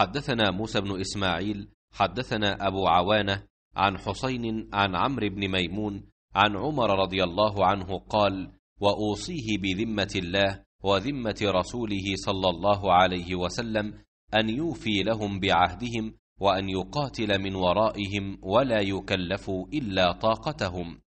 حدثنا موسى بن إسماعيل حدثنا أبو عوانة عن حسين عن عمرو بن ميمون عن عمر رضي الله عنه قال وأوصيه بذمة الله وذمة رسوله صلى الله عليه وسلم أن يوفي لهم بعهدهم وأن يقاتل من ورائهم ولا يكلفوا إلا طاقتهم